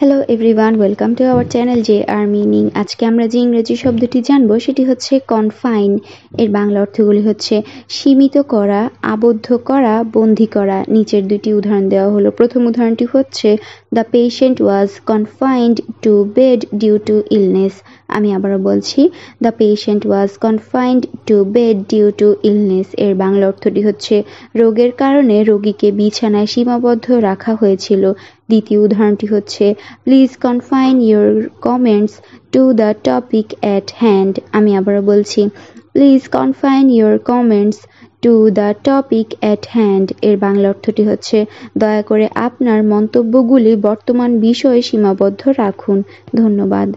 hello everyone welcome to our channel যে আর meaning আজকে আমরা যে ইংরেজি শব্দটি জানবো সেটি হচ্ছে কনফাইন এর বাংলা অর্থগুলি হচ্ছে সীমিত করা আবদ্ধ করা বন্দি করা নিচের দুটি উদাহরণ দেওয়া হলো প্রথম উদাহরণটি হচ্ছে the patient was confined to bed due to illness আমি আবারও বলছি the patient was confined to bed due to illness এর বাংলা অর্থটি হচ্ছে রোগের কারণে রোগীকে বিছানায় সীমাবদ্ধ রাখা হয়েছিল দ্বিতীয় উদাহরণটি হচ্ছে please confine your comments to the topic at hand আমি আবারও বলছি please confine your comments to the topic at hand এর বাংলা অর্থটি হচ্ছে দয়া করে আপনার মন্তব্যগুলি বর্তমান বিষয়ে সীমাবদ্ধ রাখুন ধন্যবাদ